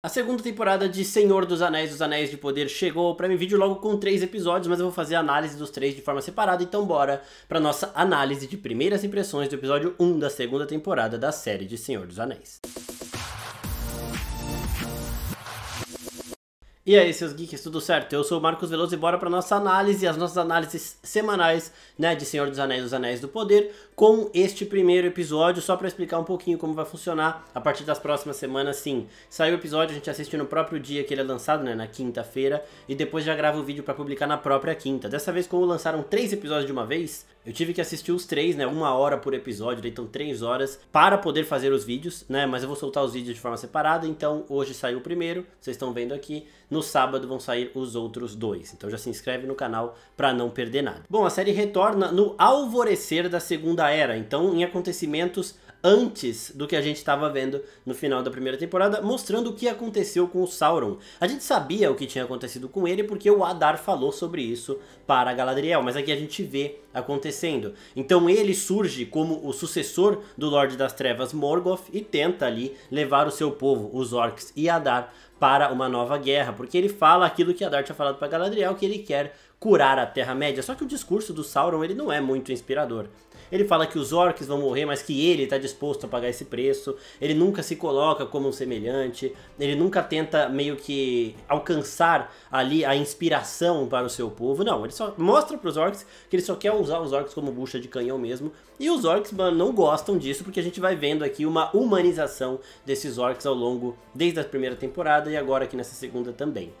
A segunda temporada de Senhor dos Anéis, Os Anéis de Poder chegou para mim vídeo logo com três episódios, mas eu vou fazer a análise dos três de forma separada, então bora para nossa análise de primeiras impressões do episódio 1 da segunda temporada da série de Senhor dos Anéis. E aí, seus geeks, tudo certo? Eu sou o Marcos Veloso e bora para nossa análise, as nossas análises semanais, né, de Senhor dos Anéis, dos Anéis do Poder, com este primeiro episódio, só para explicar um pouquinho como vai funcionar a partir das próximas semanas, sim. Saiu o episódio, a gente assiste no próprio dia que ele é lançado, né, na quinta-feira, e depois já grava o vídeo para publicar na própria quinta. Dessa vez, como lançaram três episódios de uma vez, eu tive que assistir os três, né, uma hora por episódio, então três horas, para poder fazer os vídeos, né, mas eu vou soltar os vídeos de forma separada, então hoje saiu o primeiro, vocês estão vendo aqui, no no sábado vão sair os outros dois. Então já se inscreve no canal para não perder nada. Bom, a série retorna no alvorecer da Segunda Era. Então, em acontecimentos antes do que a gente estava vendo no final da primeira temporada, mostrando o que aconteceu com o Sauron. A gente sabia o que tinha acontecido com ele porque o Adar falou sobre isso para Galadriel, mas aqui a gente vê acontecendo. Então ele surge como o sucessor do Lorde das Trevas Morgoth e tenta ali levar o seu povo, os orcs e Adar, para uma nova guerra, porque ele fala aquilo que Adar tinha falado para Galadriel, que ele quer curar a Terra-média. Só que o discurso do Sauron ele não é muito inspirador. Ele fala que os orcs vão morrer, mas que ele está disposto a pagar esse preço. Ele nunca se coloca como um semelhante. Ele nunca tenta meio que alcançar ali a inspiração para o seu povo. Não, ele só mostra para os orcs que ele só quer usar os orcs como bucha de canhão mesmo. E os orcs, mano, não gostam disso porque a gente vai vendo aqui uma humanização desses orcs ao longo desde a primeira temporada e agora aqui nessa segunda também.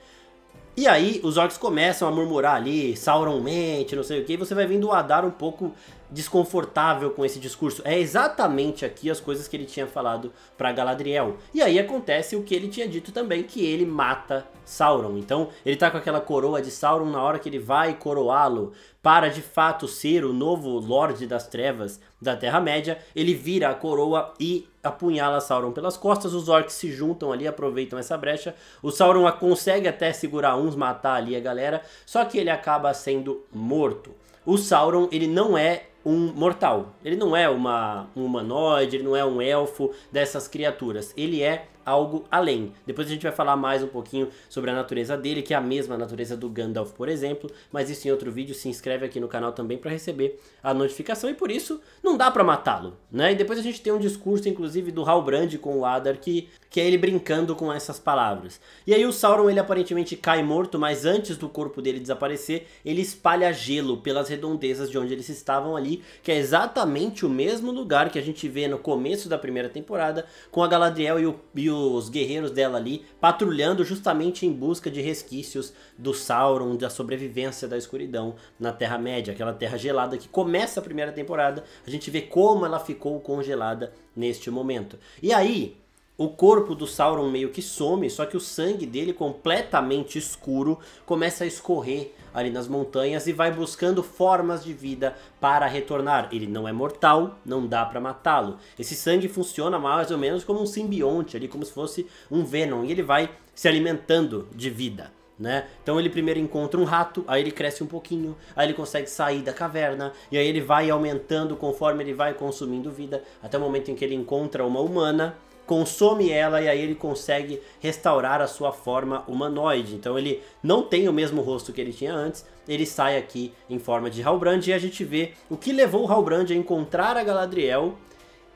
E aí os orcs começam a murmurar ali, Sauron mente, não sei o que, e você vai vendo o Adar um pouco desconfortável com esse discurso. É exatamente aqui as coisas que ele tinha falado para Galadriel. E aí acontece o que ele tinha dito também, que ele mata Sauron. Então, ele tá com aquela coroa de Sauron na hora que ele vai coroá-lo para de fato ser o novo Lorde das Trevas da Terra-média, ele vira a coroa e apunhala Sauron pelas costas, os orcs se juntam ali, aproveitam essa brecha, o Sauron consegue até segurar uns, matar ali a galera, só que ele acaba sendo morto. O Sauron, ele não é um mortal. Ele não é uma, um humanoide, ele não é um elfo dessas criaturas. Ele é algo além. Depois a gente vai falar mais um pouquinho sobre a natureza dele, que é a mesma natureza do Gandalf, por exemplo, mas isso em outro vídeo. Se inscreve aqui no canal também para receber a notificação e por isso não dá para matá-lo, né? E depois a gente tem um discurso inclusive do Halbrand com o Adar que que é ele brincando com essas palavras. E aí o Sauron ele aparentemente cai morto, mas antes do corpo dele desaparecer, ele espalha gelo pelas redondezas de onde eles estavam ali, que é exatamente o mesmo lugar que a gente vê no começo da primeira temporada, com a Galadriel e, o, e os guerreiros dela ali patrulhando justamente em busca de resquícios do Sauron, da sobrevivência da escuridão na Terra-média, aquela terra gelada que começa a primeira temporada, a gente vê como ela ficou congelada neste momento. E aí, o corpo do Sauron meio que some, só que o sangue dele completamente escuro começa a escorrer ali nas montanhas e vai buscando formas de vida para retornar. Ele não é mortal, não dá para matá-lo. Esse sangue funciona mais ou menos como um simbionte ali, como se fosse um Venom, e ele vai se alimentando de vida. Né? Então ele primeiro encontra um rato, aí ele cresce um pouquinho, aí ele consegue sair da caverna, e aí ele vai aumentando conforme ele vai consumindo vida, até o momento em que ele encontra uma humana, consome ela e aí ele consegue restaurar a sua forma humanoide. Então ele não tem o mesmo rosto que ele tinha antes, ele sai aqui em forma de Halbrand e a gente vê o que levou o Halbrand a encontrar a Galadriel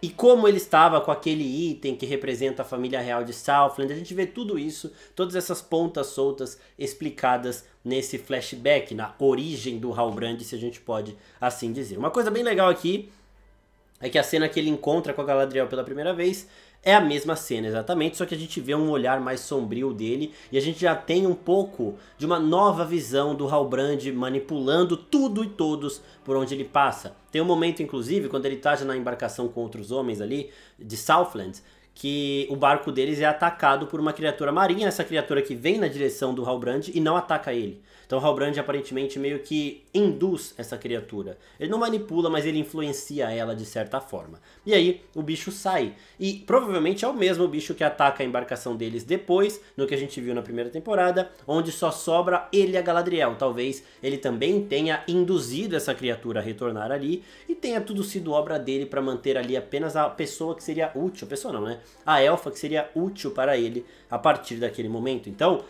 e como ele estava com aquele item que representa a família real de Southland, a gente vê tudo isso, todas essas pontas soltas explicadas nesse flashback, na origem do Halbrand, se a gente pode assim dizer. Uma coisa bem legal aqui é que a cena que ele encontra com a Galadriel pela primeira vez é a mesma cena exatamente, só que a gente vê um olhar mais sombrio dele e a gente já tem um pouco de uma nova visão do Halbrand manipulando tudo e todos por onde ele passa. Tem um momento, inclusive, quando ele está já na embarcação com outros homens ali de Southland que o barco deles é atacado por uma criatura marinha, essa criatura que vem na direção do Halbrand e não ataca ele. Então Halbrand aparentemente meio que induz essa criatura. Ele não manipula, mas ele influencia ela de certa forma. E aí o bicho sai. E provavelmente é o mesmo bicho que ataca a embarcação deles depois, no que a gente viu na primeira temporada, onde só sobra ele e a Galadriel. Talvez ele também tenha induzido essa criatura a retornar ali e tenha tudo sido obra dele para manter ali apenas a pessoa que seria útil, a pessoa não, né? a elfa que seria útil para ele a partir daquele momento. Então,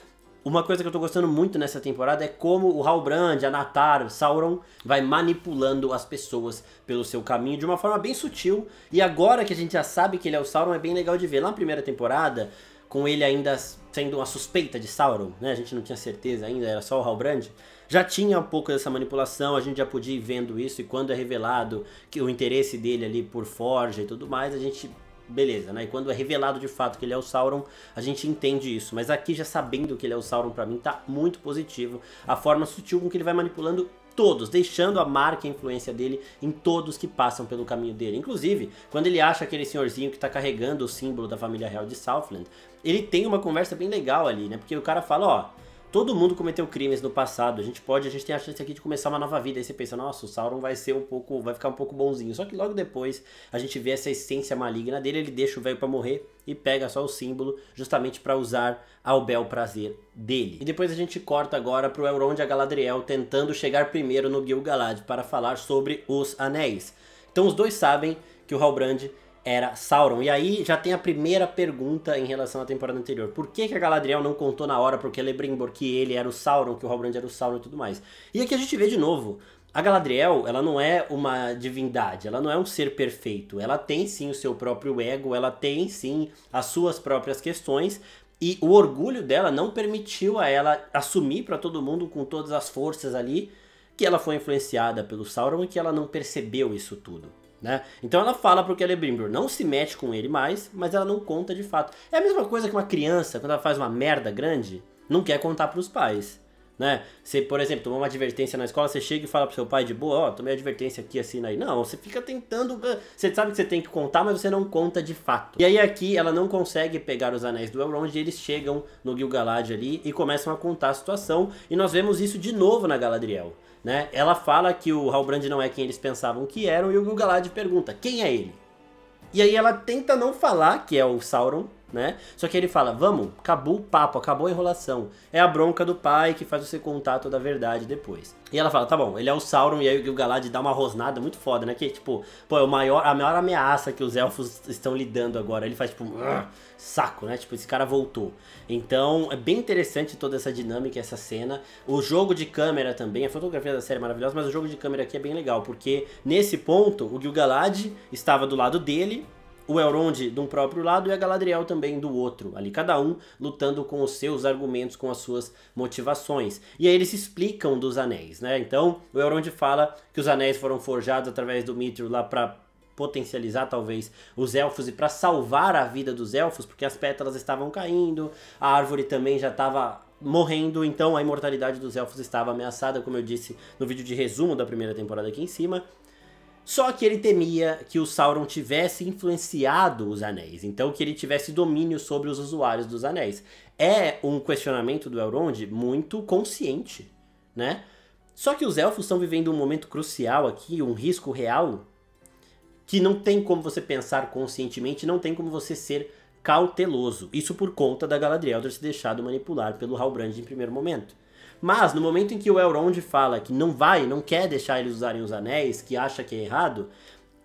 uma coisa que eu estou gostando muito nessa temporada é como o Halbrand, a Anatar, Sauron vai manipulando as pessoas pelo seu caminho de uma forma bem sutil. E agora que a gente já sabe que ele é o Sauron, é bem legal de ver. Lá na primeira temporada, com ele ainda sendo uma suspeita de Sauron, né? A gente não tinha certeza ainda, era só o Halbrand. Já tinha um pouco dessa manipulação, a gente já podia ir vendo isso e quando é revelado que o interesse dele ali por Forja e tudo mais, a gente beleza, né? E quando é revelado de fato que ele é o Sauron, a gente entende isso. Mas aqui, já sabendo que ele é o Sauron, para mim tá muito positivo. A forma sutil com que ele vai manipulando todos, deixando a marca e a influência dele em todos que passam pelo caminho dele. Inclusive, quando ele acha aquele senhorzinho que está carregando o símbolo da família real de Southland, ele tem uma conversa bem legal ali, né? Porque o cara fala, ó todo mundo cometeu crimes no passado. A gente pode, a gente tem a chance aqui de começar uma nova vida. Aí você pensa, nossa, o Sauron vai ser um pouco, vai ficar um pouco bonzinho. Só que logo depois a gente vê essa essência maligna dele, ele deixa o velho para morrer e pega só o símbolo, justamente para usar ao bel prazer dele. E depois a gente corta agora pro Elrond e a Galadriel tentando chegar primeiro no Gil-galad para falar sobre os anéis. Então os dois sabem que o Halbrand era Sauron. E aí já tem a primeira pergunta em relação à temporada anterior. Por que, que a Galadriel não contou na hora porque Celebrimbor que ele era o Sauron, que o Halbrand era o Sauron e tudo mais? E aqui a gente vê de novo. A Galadriel, ela não é uma divindade, ela não é um ser perfeito. Ela tem sim o seu próprio ego, ela tem sim as suas próprias questões, e o orgulho dela não permitiu a ela assumir para todo mundo com todas as forças ali que ela foi influenciada pelo Sauron e que ela não percebeu isso tudo. Né? Então ela fala pro Celebrimbor, não se mete com ele mais, mas ela não conta de fato. É a mesma coisa que uma criança, quando ela faz uma merda grande, não quer contar para os pais. Né? Você, por exemplo, tomou uma advertência na escola, você chega e fala pro seu pai de boa, ó, oh, tomei advertência aqui, assim aí. Não, você fica tentando. Ah, você sabe que você tem que contar, mas você não conta de fato. E aí aqui ela não consegue pegar os anéis do Elrond e eles chegam no Gilgalad ali e começam a contar a situação. E nós vemos isso de novo na Galadriel. Né? Ela fala que o Halbrand não é quem eles pensavam que eram e o galad pergunta: "Quem é ele?". E aí ela tenta não falar que é o Sauron, né? Só que ele fala, vamos, acabou o papo, acabou a enrolação. É a bronca do pai que faz você contar toda a verdade depois. E ela fala, tá bom, ele é o Sauron, e aí o Gil-galad dá uma rosnada muito foda, né? Que, tipo, pô, é o maior, a maior ameaça que os elfos estão lidando agora. Ele faz, tipo, saco, né? Tipo, esse cara voltou. Então, é bem interessante toda essa dinâmica, essa cena. O jogo de câmera também, a fotografia da série é maravilhosa, mas o jogo de câmera aqui é bem legal, porque nesse ponto, o Gil-galad estava do lado dele, o Elrond de um próprio lado e a Galadriel também do outro, ali cada um lutando com os seus argumentos, com as suas motivações. E aí eles explicam dos anéis, né? Então, o Elrond fala que os anéis foram forjados através do Mithril lá para potencializar talvez os elfos e para salvar a vida dos elfos, porque as pétalas estavam caindo, a árvore também já estava morrendo, então a imortalidade dos elfos estava ameaçada, como eu disse no vídeo de resumo da primeira temporada aqui em cima. Só que ele temia que o Sauron tivesse influenciado os anéis, então que ele tivesse domínio sobre os usuários dos anéis. É um questionamento do Elrond muito consciente, né? Só que os elfos estão vivendo um momento crucial aqui, um risco real, que não tem como você pensar conscientemente, não tem como você ser cauteloso. Isso por conta da Galadriel ter se deixado manipular pelo Halbrand em primeiro momento. Mas no momento em que o Elrond fala que não vai, não quer deixar eles usarem os anéis, que acha que é errado,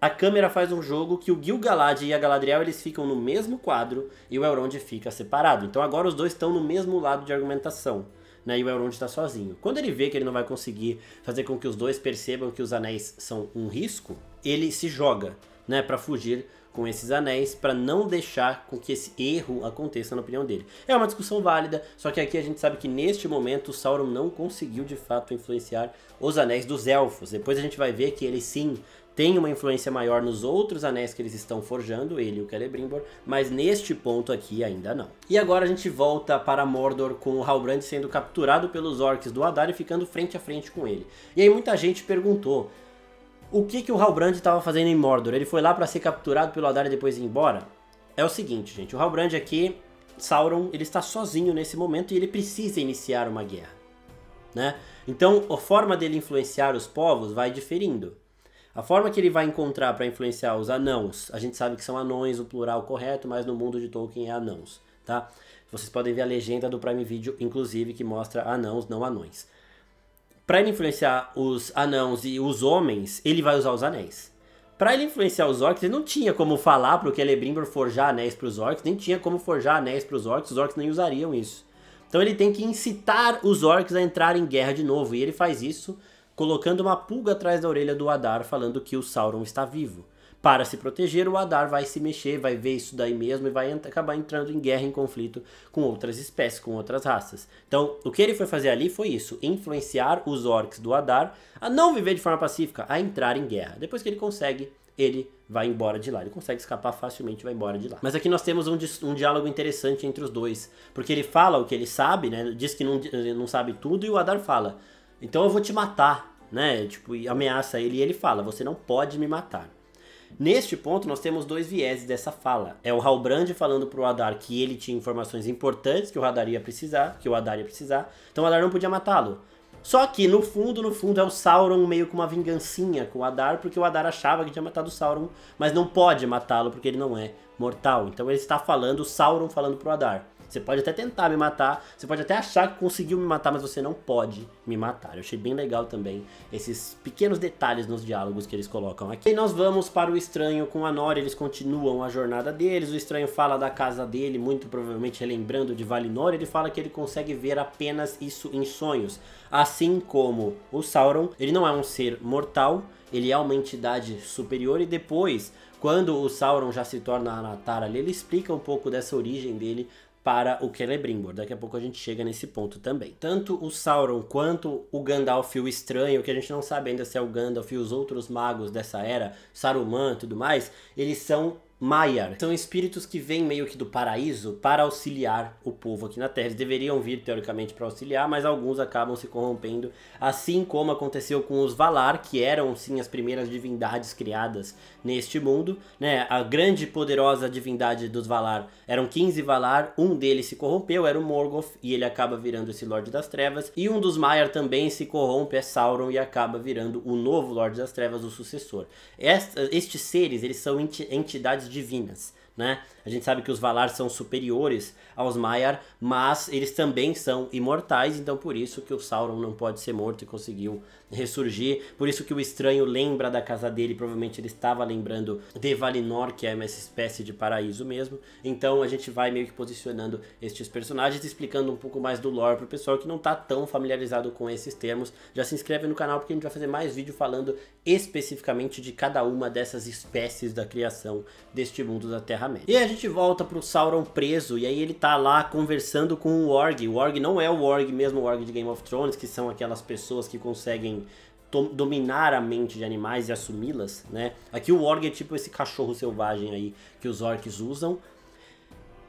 a câmera faz um jogo que o Gil-galad e a Galadriel eles ficam no mesmo quadro e o Elrond fica separado. Então agora os dois estão no mesmo lado de argumentação. Né, e o Elrond está sozinho. Quando ele vê que ele não vai conseguir fazer com que os dois percebam que os anéis são um risco, ele se joga né, para fugir com esses anéis para não deixar com que esse erro aconteça na opinião dele. É uma discussão válida, só que aqui a gente sabe que neste momento o Sauron não conseguiu de fato influenciar os anéis dos elfos. Depois a gente vai ver que ele sim tem uma influência maior nos outros anéis que eles estão forjando, ele e o Celebrimbor, mas neste ponto aqui ainda não. E agora a gente volta para Mordor com o Halbrand sendo capturado pelos orcs do Adar e ficando frente a frente com ele. E aí muita gente perguntou, o que, que o Halbrand estava fazendo em Mordor? Ele foi lá para ser capturado pelo Adar e depois ir embora? É o seguinte, gente. O Halbrand aqui, Sauron, ele está sozinho nesse momento e ele precisa iniciar uma guerra. Né? Então, a forma dele influenciar os povos vai diferindo. A forma que ele vai encontrar para influenciar os anãos, a gente sabe que são anões, o plural correto, mas no mundo de Tolkien é anãos, tá? Vocês podem ver a legenda do Prime Video, inclusive, que mostra anãos, não anões. Para ele influenciar os anãos e os homens, ele vai usar os anéis. Para ele influenciar os orcs, ele não tinha como falar pro Celebrimbor forjar anéis para os orcs, nem tinha como forjar anéis para os orcs, os orcs nem usariam isso. Então ele tem que incitar os orcs a entrar em guerra de novo, e ele faz isso colocando uma pulga atrás da orelha do Adar, falando que o Sauron está vivo. Para se proteger, o Adar vai se mexer, vai ver isso daí mesmo e vai ent acabar entrando em guerra, em conflito com outras espécies, com outras raças. Então, o que ele foi fazer ali foi isso: influenciar os orcs do Adar a não viver de forma pacífica, a entrar em guerra. Depois que ele consegue, ele vai embora de lá. Ele consegue escapar facilmente e vai embora de lá. Mas aqui nós temos um, um, diálogo interessante entre os dois. Porque ele fala o que ele sabe, né? Diz que não, não sabe tudo e o Adar fala: Então eu vou te matar, né? Tipo, ameaça ele e ele fala: Você não pode me matar. Neste ponto, nós temos dois vieses dessa fala. É o Halbrand falando pro Adar que ele tinha informações importantes que o Adar ia precisar, que o Adar ia precisar, então o Adar não podia matá-lo. Só que, no fundo, no fundo, é o Sauron meio com uma vingancinha com o Adar, porque o Adar achava que tinha matado o Sauron, mas não pode matá-lo porque ele não é mortal. Então ele está falando, o Sauron falando pro Adar. Você pode até tentar me matar, você pode até achar que conseguiu me matar, mas você não pode me matar. Eu achei bem legal também esses pequenos detalhes nos diálogos que eles colocam aqui. E nós vamos para o estranho com a Nora, eles continuam a jornada deles. O estranho fala da casa dele, muito provavelmente relembrando de Valinor, ele fala que ele consegue ver apenas isso em sonhos. Assim como o Sauron, ele não é um ser mortal, ele é uma entidade superior e depois, quando o Sauron já se torna Anatar ali, ele explica um pouco dessa origem dele para o Celebrimbor. Daqui a pouco a gente chega nesse ponto também. Tanto o Sauron quanto o Gandalf o Estranho, que a gente não sabe ainda se é o Gandalf e os outros magos dessa era, Saruman e tudo mais, eles são Maiar. São espíritos que vêm meio que do paraíso para auxiliar o povo aqui na Terra. Eles deveriam vir, teoricamente, para auxiliar, mas alguns acabam se corrompendo, assim como aconteceu com os Valar, que eram, sim, as primeiras divindades criadas neste mundo. Né? A grande e poderosa divindade dos Valar eram 15 Valar, um deles se corrompeu, era o Morgoth, e ele acaba virando esse Lorde das Trevas. E um dos Maiar também se corrompe, é Sauron, e acaba virando o novo Lorde das Trevas, o sucessor. Est estes seres, eles são entidades divinas. Né? A gente sabe que os Valar são superiores aos Maiar, mas eles também são imortais, então por isso que o Sauron não pode ser morto e conseguiu ressurgir. Por isso que o estranho lembra da casa dele, provavelmente ele estava lembrando de Valinor, que é uma espécie de paraíso mesmo. Então a gente vai meio que posicionando estes personagens, explicando um pouco mais do lore pro pessoal que não tá tão familiarizado com esses termos. Já se inscreve no canal porque a gente vai fazer mais vídeo falando especificamente de cada uma dessas espécies da criação deste mundo da Terra-média. E aí a gente volta pro Sauron preso, e aí ele tá lá conversando com o Org. O Org não é o Org mesmo, o Org de Game of Thrones, que são aquelas pessoas que conseguem dominar a mente de animais e assumi-las, né? Aqui o Org é tipo esse cachorro selvagem aí que os orcs usam.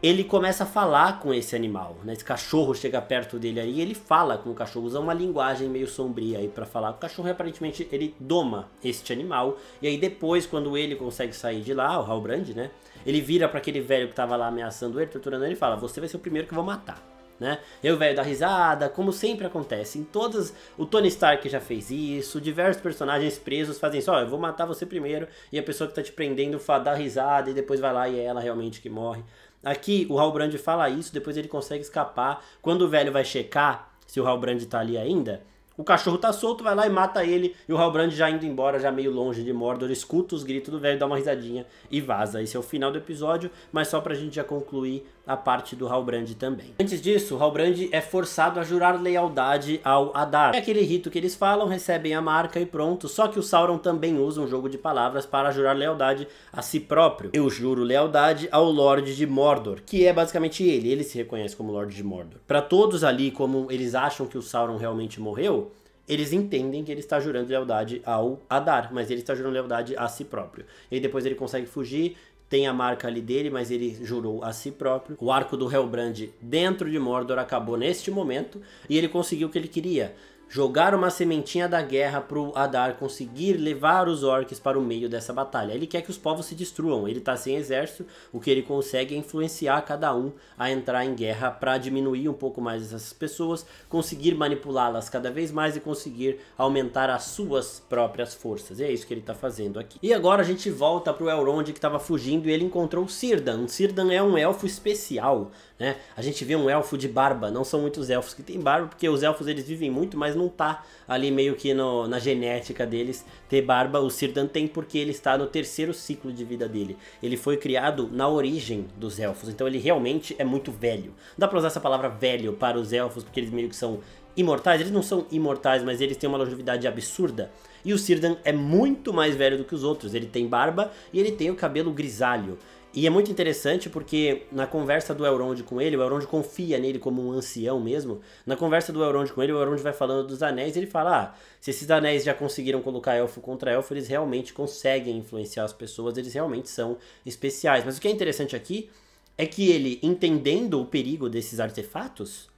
Ele começa a falar com esse animal, né? Esse cachorro chega perto dele aí, ele fala com o cachorro, usa uma linguagem meio sombria aí para falar. O cachorro aparentemente ele doma este animal e aí depois quando ele consegue sair de lá, o Halbrand, né? Ele vira para aquele velho que tava lá ameaçando ele, torturando ele, e fala: "Você vai ser o primeiro que eu vou matar" né? Eu, velho, da risada, como sempre acontece. Em todas. O Tony Stark já fez isso, diversos personagens presos fazem isso. Ó, eu vou matar você primeiro, e a pessoa que tá te prendendo dá risada, e depois vai lá e é ela realmente que morre. Aqui, o Hal Brand fala isso, depois ele consegue escapar. Quando o velho vai checar se o Hal Brand tá ali ainda, o cachorro tá solto, vai lá e mata ele. E o Halbrand já indo embora, já meio longe de Mordor, escuta os gritos do velho, dá uma risadinha e vaza. Esse é o final do episódio, mas só pra gente já concluir a parte do Halbrand também. Antes disso, Halbrand é forçado a jurar lealdade ao Adar. É aquele rito que eles falam, recebem a marca e pronto. Só que o Sauron também usa um jogo de palavras para jurar lealdade a si próprio. Eu juro lealdade ao Lorde de Mordor, que é basicamente ele. Ele se reconhece como Lorde de Mordor. Para todos ali, como eles acham que o Sauron realmente morreu, eles entendem que ele está jurando lealdade ao Adar, mas ele está jurando lealdade a si próprio. E depois ele consegue fugir tem a marca ali dele, mas ele jurou a si próprio. O arco do Helbrand dentro de Mordor acabou neste momento e ele conseguiu o que ele queria jogar uma sementinha da guerra pro Adar conseguir levar os orcs para o meio dessa batalha. Ele quer que os povos se destruam, ele está sem exército, o que ele consegue é influenciar cada um a entrar em guerra para diminuir um pouco mais essas pessoas, conseguir manipulá-las cada vez mais e conseguir aumentar as suas próprias forças. E é isso que ele está fazendo aqui. E agora a gente volta pro Elrond que estava fugindo e ele encontrou o Círdan. O Círdan é um elfo especial, né? A gente vê um elfo de barba, não são muitos elfos que têm barba, porque os elfos eles vivem muito, mais não tá ali meio que no, na genética deles ter barba. O Sirdan tem porque ele está no terceiro ciclo de vida dele. Ele foi criado na origem dos elfos, então ele realmente é muito velho. Dá pra usar essa palavra velho para os elfos, porque eles meio que são imortais. Eles não são imortais, mas eles têm uma longevidade absurda. E o Sirdan é muito mais velho do que os outros. Ele tem barba e ele tem o cabelo grisalho. E é muito interessante porque na conversa do Elrond com ele, o Elrond confia nele como um ancião mesmo. Na conversa do Elrond com ele, o Elrond vai falando dos anéis e ele fala: ah, se esses anéis já conseguiram colocar elfo contra elfo, eles realmente conseguem influenciar as pessoas, eles realmente são especiais. Mas o que é interessante aqui é que ele, entendendo o perigo desses artefatos,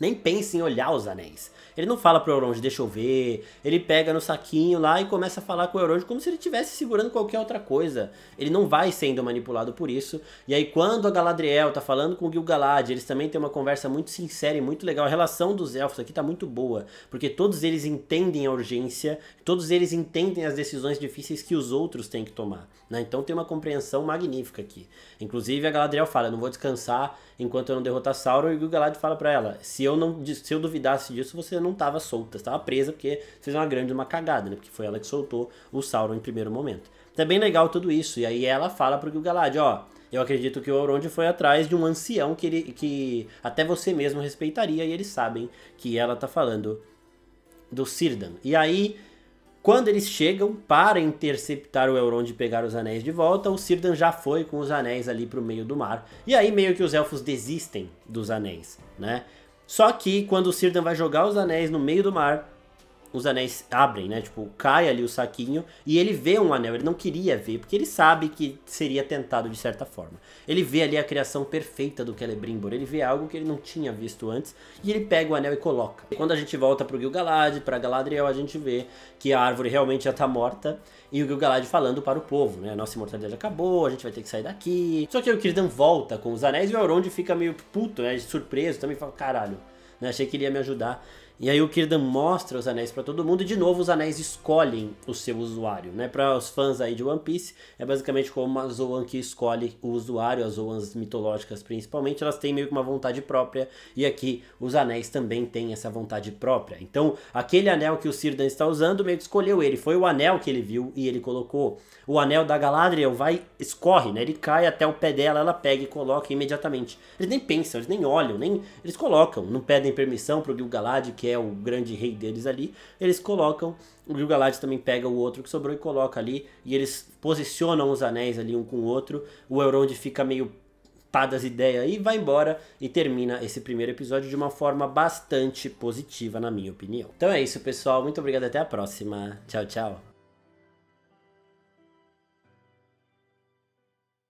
nem pensa em olhar os anéis. Ele não fala pro Elrond, deixa eu ver. Ele pega no saquinho lá e começa a falar com o Elrond como se ele estivesse segurando qualquer outra coisa. Ele não vai sendo manipulado por isso. E aí quando a Galadriel tá falando com o Gil-galad, eles também têm uma conversa muito sincera e muito legal. A relação dos elfos aqui tá muito boa, porque todos eles entendem a urgência, todos eles entendem as decisões difíceis que os outros têm que tomar. Né? Então tem uma compreensão magnífica aqui. Inclusive a Galadriel fala, não vou descansar enquanto eu não derrotar Sauron. E o Gil-galad fala para ela, se se eu não se eu duvidasse disso, você não estava solta, estava presa porque fez uma grande uma cagada, né? Porque foi ela que soltou o Sauron em primeiro momento. Então é bem legal tudo isso. E aí ela fala pro Gil-galad, ó, eu acredito que o Elrond foi atrás de um ancião que ele que até você mesmo respeitaria e eles sabem que ela tá falando do Círdan. E aí quando eles chegam para interceptar o Elrond e pegar os anéis de volta, o Círdan já foi com os anéis ali para o meio do mar. E aí meio que os elfos desistem dos anéis, né? Só que quando o Sirdan vai jogar os anéis no meio do mar, os anéis abrem, né? Tipo, cai ali o saquinho e ele vê um anel. Ele não queria ver, porque ele sabe que seria tentado de certa forma. Ele vê ali a criação perfeita do Celebrimbor. Ele vê algo que ele não tinha visto antes e ele pega o anel e coloca. E quando a gente volta pro Gil-galad, pra Galadriel, a gente vê que a árvore realmente já tá morta e o Gil-galad falando para o povo, né? nossa imortalidade acabou, a gente vai ter que sair daqui. Só que o Círdan volta com os anéis e o Aurond fica meio puto, né? Surpreso também, fala, caralho, né? Achei que ele ia me ajudar. E aí o Kirdan mostra os anéis para todo mundo e de novo os anéis escolhem o seu usuário, né? Para os fãs aí de One Piece, é basicamente como uma Zoan que escolhe o usuário, as Zoans mitológicas principalmente, elas têm meio que uma vontade própria e aqui os anéis também têm essa vontade própria. Então, aquele anel que o Círdan está usando, meio que escolheu ele, foi o anel que ele viu e ele colocou. O anel da Galadriel vai escorre, né? Ele cai até o pé dela, ela pega e coloca imediatamente. Eles nem pensam, eles nem olham, nem eles colocam, não pedem permissão para o Gil-galad que é é o grande rei deles ali, eles colocam, o Gilgalad também pega o outro que sobrou e coloca ali, e eles posicionam os anéis ali um com o outro, o Elrond fica meio pá das ideias e vai embora e termina esse primeiro episódio de uma forma bastante positiva, na minha opinião. Então é isso, pessoal. Muito obrigado até a próxima. Tchau, tchau.